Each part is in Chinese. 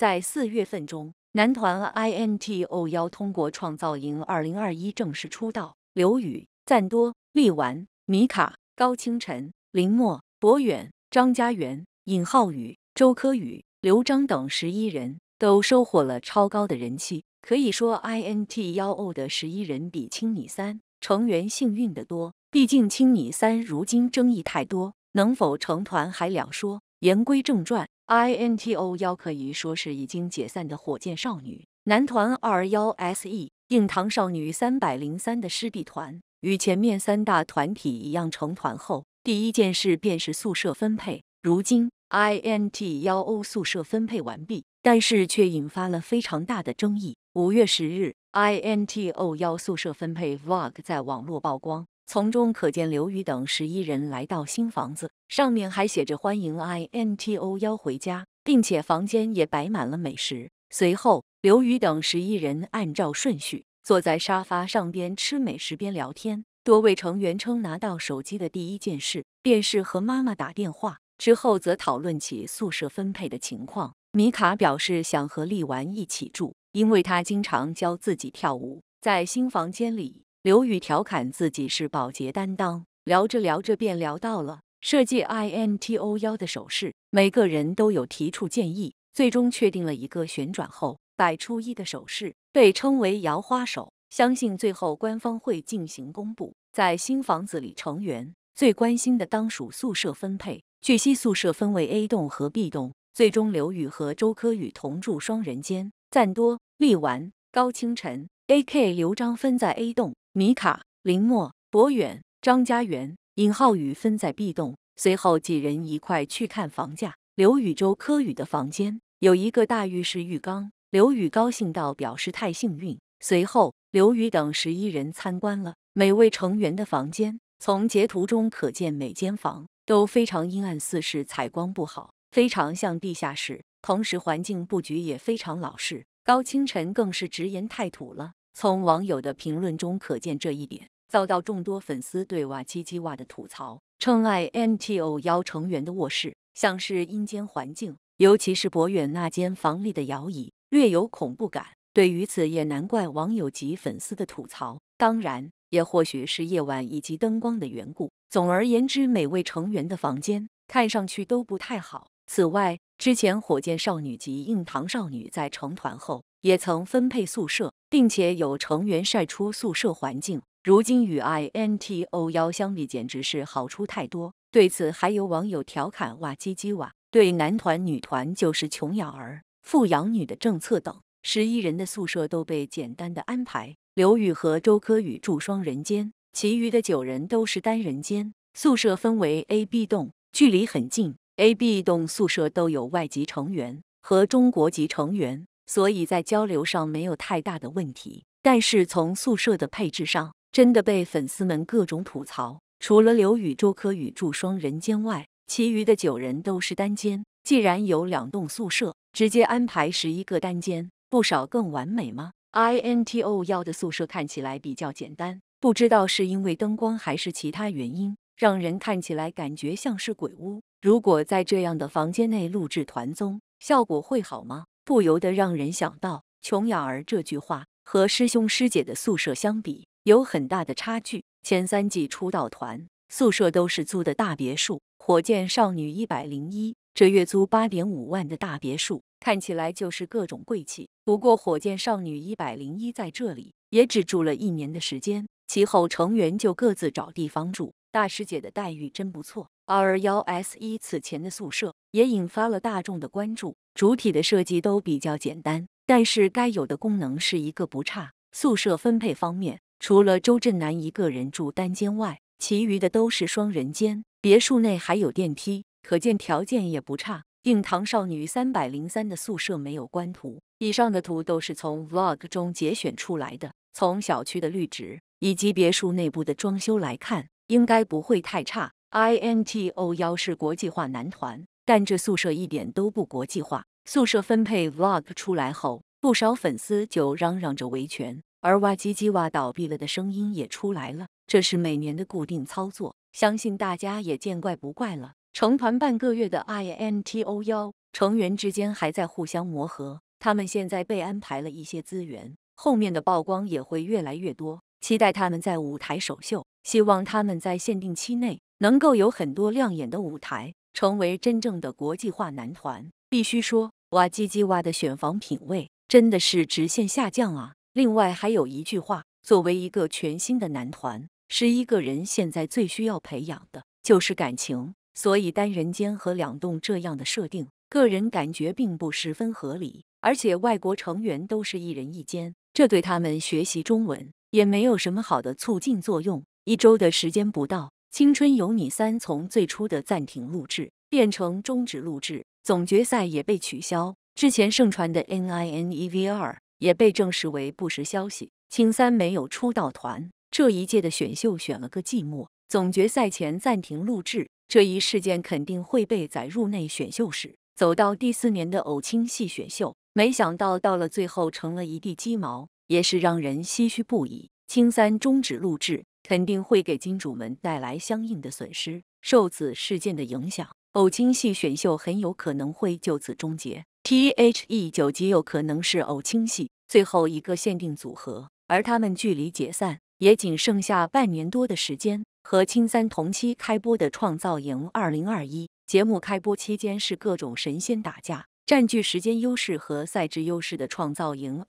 在四月份中，男团 I N T O 幺通过《创造营二零二一》正式出道。刘宇、赞多、力丸、米卡、高清晨、林墨、博远、张嘉元、尹浩宇、周柯宇、刘璋等十一人都收获了超高的人气。可以说，I N T 幺 O 的十一人比青你三成员幸运的多。毕竟，青你三如今争议太多，能否成团还两说。言归正传。INTO1 可以说是已经解散的火箭少女男团，R1SE、硬糖少女三百零三的师弟团，与前面三大团体一样，成团后第一件事便是宿舍分配。如今 i n t o 宿舍分配完毕，但是却引发了非常大的争议。五月十日，INTO1 宿舍分配 vlog 在网络曝光。从中可见，刘宇等十一人来到新房子，上面还写着“欢迎 I N T O 幺回家”，并且房间也摆满了美食。随后，刘宇等十一人按照顺序坐在沙发上边吃美食边聊天。多位成员称，拿到手机的第一件事便是和妈妈打电话，之后则讨论起宿舍分配的情况。米卡表示想和丽丸一起住，因为他经常教自己跳舞。在新房间里。刘宇调侃自己是保洁担当，聊着聊着便聊到了设计 INTO 幺的手势，每个人都有提出建议，最终确定了一个旋转后摆出一的手势，被称为摇花手。相信最后官方会进行公布。在新房子里，成员最关心的当属宿舍分配。据悉，宿舍分为 A 栋和 B 栋，最终刘宇和周柯宇同住双人间，赞多、力丸、高清晨、AK 刘璋分在 A 栋。米卡、林默、博远、张家园、尹浩宇分在 B 栋，随后几人一块去看房价。刘禹洲、柯宇的房间有一个大浴室、浴缸。刘宇高兴到表示太幸运。随后，刘宇等十一人参观了每位成员的房间。从截图中可见，每间房都非常阴暗，四是采光不好，非常像地下室。同时，环境布局也非常老式。高清晨更是直言太土了。从网友的评论中可见这一点，遭到众多粉丝对瓦基基瓦的吐槽，称 I M T O 幺成员的卧室像是阴间环境，尤其是博远那间房里的摇椅略有恐怖感。对于此也难怪网友及粉丝的吐槽，当然也或许是夜晚以及灯光的缘故。总而言之，每位成员的房间看上去都不太好。此外，之前火箭少女及硬糖少女在成团后。也曾分配宿舍，并且有成员晒出宿舍环境。如今与 INTO1 相比，简直是好处太多。对此，还有网友调侃：“哇唧唧哇，对男团女团就是穷养儿，富养女的政策。”等十一人的宿舍都被简单的安排，刘宇和周柯宇住双人间，其余的九人都是单人间。宿舍分为 A、B 栋，距离很近。A、B 栋宿舍都有外籍成员和中国籍成员。所以在交流上没有太大的问题，但是从宿舍的配置上，真的被粉丝们各种吐槽。除了刘宇、周柯宇住双人间外，其余的九人都是单间。既然有两栋宿舍，直接安排十一个单间，不少更完美吗？INTO 要的宿舍看起来比较简单，不知道是因为灯光还是其他原因，让人看起来感觉像是鬼屋。如果在这样的房间内录制团综，效果会好吗？不由得让人想到“穷养儿”这句话，和师兄师姐的宿舍相比，有很大的差距。前三季出道团宿舍都是租的大别墅，火箭少女一百零一这月租八点五万的大别墅，看起来就是各种贵气。不过火箭少女一百零一在这里也只住了一年的时间，其后成员就各自找地方住。大师姐的待遇真不错。R1S1 此前的宿舍也引发了大众的关注，主体的设计都比较简单，但是该有的功能是一个不差。宿舍分配方面，除了周震南一个人住单间外，其余的都是双人间。别墅内还有电梯，可见条件也不差。硬糖少女三百零三的宿舍没有官图，以上的图都是从 Vlog 中节选出来的。从小区的绿植以及别墅内部的装修来看，应该不会太差。INTO1 是国际化男团，但这宿舍一点都不国际化。宿舍分配 Vlog 出来后，不少粉丝就嚷嚷着维权，而哇唧唧哇倒闭了的声音也出来了。这是每年的固定操作，相信大家也见怪不怪了。成团半个月的 INTO1 成员之间还在互相磨合，他们现在被安排了一些资源，后面的曝光也会越来越多。期待他们在舞台首秀，希望他们在限定期内。能够有很多亮眼的舞台，成为真正的国际化男团。必须说，哇唧唧哇的选房品味真的是直线下降啊！另外还有一句话，作为一个全新的男团，十一个人现在最需要培养的就是感情。所以单人间和两栋这样的设定，个人感觉并不十分合理。而且外国成员都是一人一间，这对他们学习中文也没有什么好的促进作用。一周的时间不到。青春有你三从最初的暂停录制变成终止录制，总决赛也被取消。之前盛传的 n i n e v e r 也被证实为不实消息。青三没有出道团，这一届的选秀选了个寂寞。总决赛前暂停录制这一事件肯定会被载入内选秀史。走到第四年的偶青系选秀，没想到到了最后成了一地鸡毛，也是让人唏嘘不已。青三终止录制。肯定会给金主们带来相应的损失。受此事件的影响，偶清系选秀很有可能会就此终结。T H E 九极有可能是偶清系最后一个限定组合，而他们距离解散也仅剩下半年多的时间。和青三同期开播的《创造营2021》，节目开播期间是各种神仙打架，占据时间优势和赛制优势的《创造营2021》。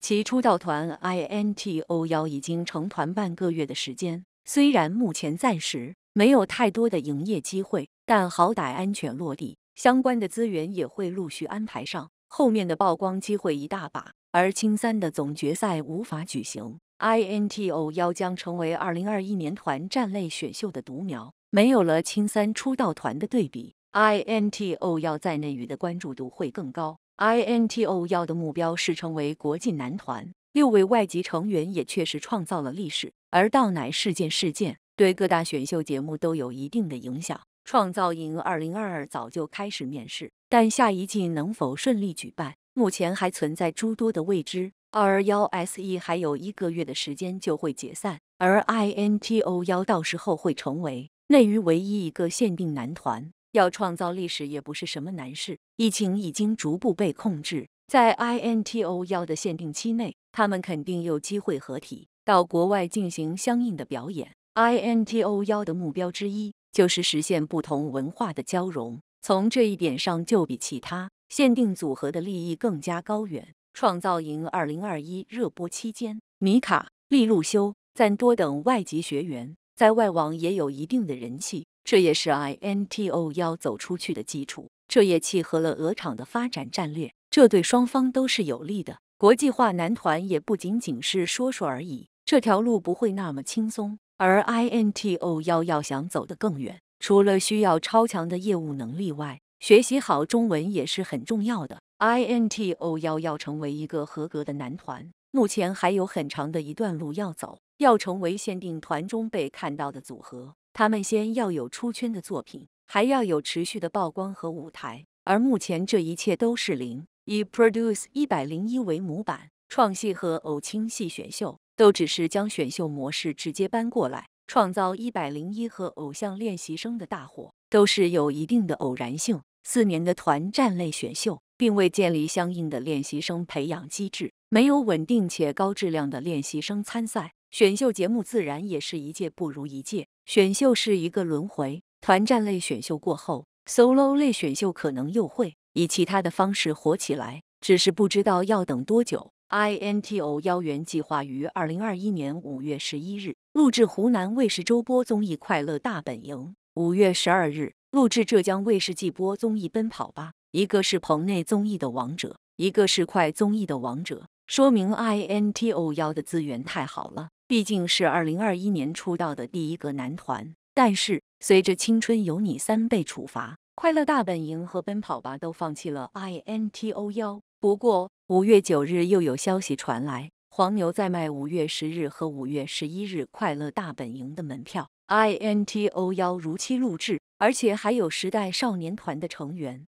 其出道团 INTO o 已经成团半个月的时间，虽然目前暂时没有太多的营业机会，但好歹安全落地，相关的资源也会陆续安排上，后面的曝光机会一大把。而青三的总决赛无法举行，INTO o 将成为二零二一年团战类选秀的独苗，没有了青三出道团的对比，INTO o 在内娱的关注度会更高。INTO1 的目标是成为国际男团，六位外籍成员也确实创造了历史。而倒奶事件事件对各大选秀节目都有一定的影响。创造营二零二二早就开始面试，但下一季能否顺利举办，目前还存在诸多的未知。R1SE 还有一个月的时间就会解散，而 INTO1 到时候会成为内娱唯一一个限定男团。要创造历史也不是什么难事。疫情已经逐步被控制，在 INTO 幺的限定期内，他们肯定有机会合体到国外进行相应的表演。INTO 幺的目标之一就是实现不同文化的交融，从这一点上就比其他限定组合的利益更加高远。创造营二零二一热播期间，米卡、利路修、赞多等外籍学员在外网也有一定的人气。这也是 INTO 要走出去的基础，这也契合了俄厂的发展战略，这对双方都是有利的。国际化男团也不仅仅是说说而已，这条路不会那么轻松。而 INTO 要要想走得更远，除了需要超强的业务能力外，学习好中文也是很重要的。INTO 要要成为一个合格的男团，目前还有很长的一段路要走，要成为限定团中被看到的组合。他们先要有出圈的作品，还要有持续的曝光和舞台，而目前这一切都是零。以 Produce 一百零一为模板，创系和偶清系选秀都只是将选秀模式直接搬过来，创造一百零一和偶像练习生的大火都是有一定的偶然性。四年的团战类选秀并未建立相应的练习生培养机制，没有稳定且高质量的练习生参赛，选秀节目自然也是一届不如一届。选秀是一个轮回，团战类选秀过后，solo 类选秀可能又会以其他的方式火起来，只是不知道要等多久。INTO 幺元计划于二零二一年五月十一日录制湖南卫视周播综艺《快乐大本营》，五月十二日录制浙江卫视季播综艺《奔跑吧》。一个是棚内综艺的王者，一个是快综艺的王者，说明 INTO 幺的资源太好了。毕竟是二零二一年出道的第一个男团，但是随着《青春有你三》被处罚，《快乐大本营》和《奔跑吧》都放弃了 INTO 幺。不过五月九日又有消息传来，黄牛在卖五月十日和五月十一日《快乐大本营》的门票，INTO 幺如期录制，而且还有时代少年团的成员。